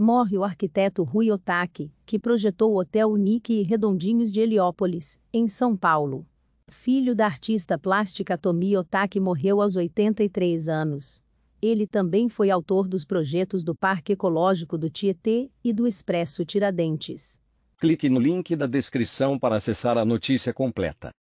Morre o arquiteto Rui Otaki, que projetou o Hotel Unique e Redondinhos de Heliópolis, em São Paulo. Filho da artista plástica Tomi Otaki morreu aos 83 anos. Ele também foi autor dos projetos do Parque Ecológico do Tietê e do Expresso Tiradentes. Clique no link da descrição para acessar a notícia completa.